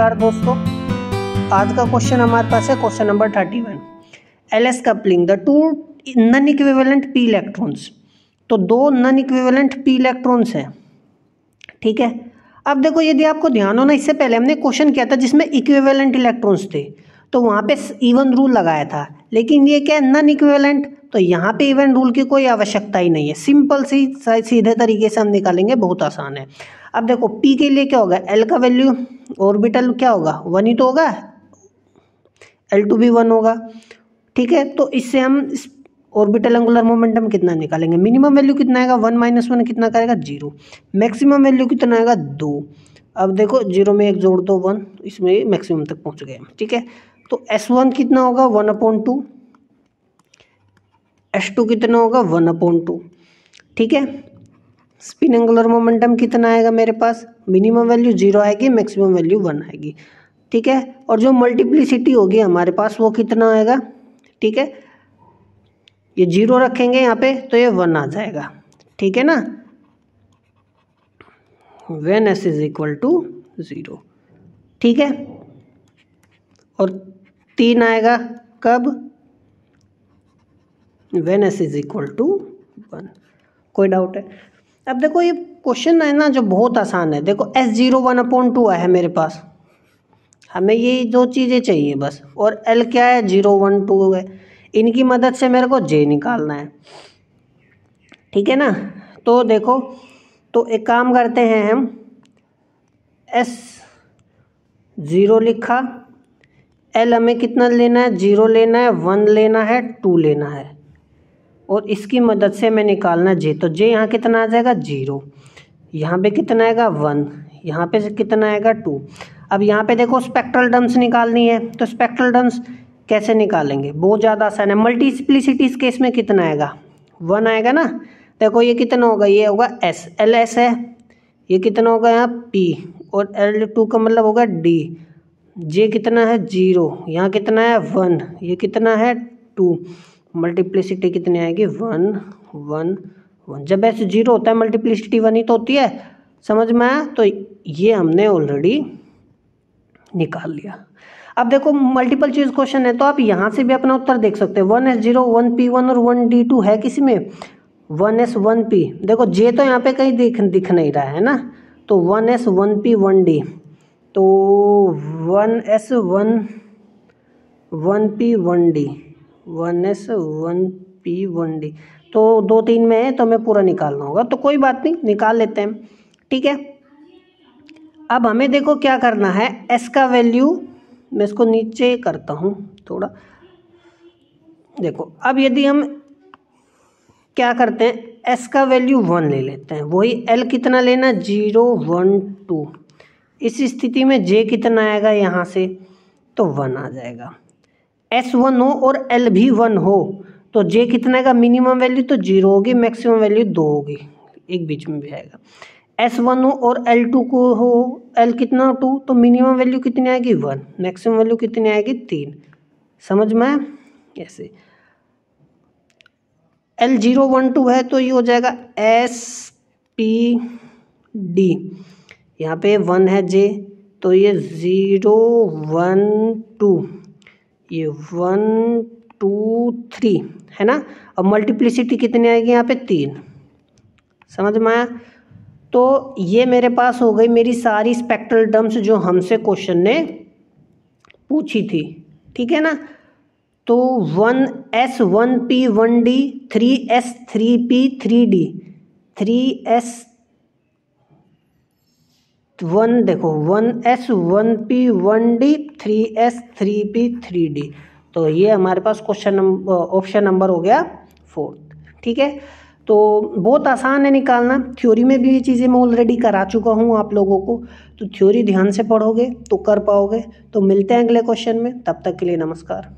नमस्कार दोस्तों आज का क्वेश्चन हमारे पास है question number thirty one L S coupling the two non equivalent p electrons तो दो नन इक्विवेलेंट पी इलेक्ट्रॉन्स हैं ठीक है अब देखो यदि आपको ध्यान हो ना इससे पहले हमने क्वेश्चन किया था जिसमें इक्विवेलेंट इलेक्ट्रॉन्स थे तो वहाँ पे इवन रूल लगाया था लेकिन ये क्या है नन इक्विवेलेंट तो यहाँ पे इवेंट रूल की कोई आवश्यकता ही नहीं है सिंपल सी सीधे तरीके से हम निकालेंगे बहुत आसान है अब देखो पी के लिए क्या होगा एल का वैल्यू ऑर्बिटल क्या होगा वन ही तो होगा एल टू भी वन होगा ठीक है तो इससे हम इस ऑर्बिटल एंगुलर मोमेंटम कितना निकालेंगे मिनिमम वैल्यू कितना आएगा वन माइनस वन कितना करेगा जीरो मैक्सिमम वैल्यू कितना आएगा दो अब देखो जीरो में एक जोड़ दो वन इसमें मैक्सिमम तक पहुंच गए ठीक है तो एस वन कितना होगा one upon two S two कितना होगा वन अपॉन टू ठीक है स्पिन एंगुलर मोमेंटम कितना आएगा मेरे पास मिनिमम वैल्यू जीरो आएगी मैक्सिमम वैल्यू वन आएगी ठीक है और जो मल्टीप्लिसिटी होगी हमारे पास वो कितना आएगा ठीक है ये जीरो रखेंगे यहाँ पे तो ये वन आ जाएगा ठीक है ना when S is equal to zero ठीक है और तीन आएगा कब when S is equal to one कोई डाउट है अब देखो ये क्वेश्चन है ना जो बहुत आसान है देखो S zero one upon two आया है मेरे पास हमें ये दो चीज़ें चाहिए बस और एल क्या है जीरो वन टू है इनकी मदद से मेरे को जे निकालना है ठीक है ना तो देखो तो एक काम करते हैं हम एस ज़ीरो लिखा एल हमें कितना लेना है जीरो लेना है वन लेना है टू लेना है और इसकी मदद से मैं निकालना जे तो जे यहाँ कितना आ जाएगा जीरो यहाँ पे कितना आएगा वन यहाँ पे कितना आएगा टू अब यहाँ पे देखो स्पेक्ट्रल डम्स निकालनी है तो स्पेक्ट्रल डम्स कैसे निकालेंगे बहुत ज़्यादा आसान है मल्टीप्लिसिटीज केस में कितना आएगा वन आएगा ना देखो ये कितना होगा ये होगा एस एल एस है ये कितना होगा यहाँ पी और एल टू का मतलब होगा डी जे कितना है जीरो यहाँ कितना है वन ये कितना है टू मल्टीप्लिसिटी कितनी आएगी वन वन वन जब ऐसे जीरो होता है मल्टीप्लिसिटी वन ही तो होती है समझ में आया तो ये हमने ऑलरेडी निकाल लिया अब देखो मल्टीपल चीज क्वेश्चन है तो आप यहाँ से भी अपना उत्तर देख सकते हैं one S zero one P one और वन डी टू है किसी में वन एस वन पी देखो जे तो यहाँ पे कहीं दिख दिख नहीं रहा है ना तो one S one P one D तो one S one one P one D one S one P one D तो दो तीन में है तो हमें पूरा निकालना होगा तो कोई बात नहीं निकाल लेते हैं ठीक है अब हमें देखो क्या करना है एस का वैल्यू मैं इसको नीचे करता हूँ थोड़ा देखो अब यदि हम क्या करते हैं एस का वैल्यू वन ले लेते हैं वही एल कितना लेना जीरो वन टू इस स्थिति में जे कितना आएगा यहाँ से तो वन आ जाएगा एस वन हो और एल भी वन हो तो जे कितना का मिनिमम वैल्यू तो जीरो होगी मैक्सिमम वैल्यू दो होगी एक बीच में भी आएगा एस वन हो और एल टू को हो एल कितना टू तो मिनिमम वैल्यू कितनी आएगी वन मैक्सिमम वैल्यू कितनी आएगी तीन समझ में ऐसे एल जीरो वन टू है तो ये हो जाएगा एस पी डी यहाँ पे वन है जे तो ये ज़ीरो वन टू ये वन टू थ्री है ना अब मल्टीप्लिसिटी कितनी आएगी यहाँ पे तीन समझ में आया तो ये मेरे पास हो गई मेरी सारी स्पेक्ट्रल टर्म्स जो हमसे क्वेश्चन ने पूछी थी ठीक है ना तो one S one P one D three S three P three D three S one देखो one S one P one D three S three P three D तो ये हमारे पास क्वेश्चन नंबर ऑप्शन नंबर हो गया fourth ठीक है तो बहुत आसान है निकालना थ्योरी में भी ये चीज़ें मैं ऑलरेडी करा चुका हूँ आप लोगों को तो थ्योरी ध्यान से पढ़ोगे तो कर पाओगे तो मिलते हैं अगले क्वेश्चन में तब तक के लिए नमस्कार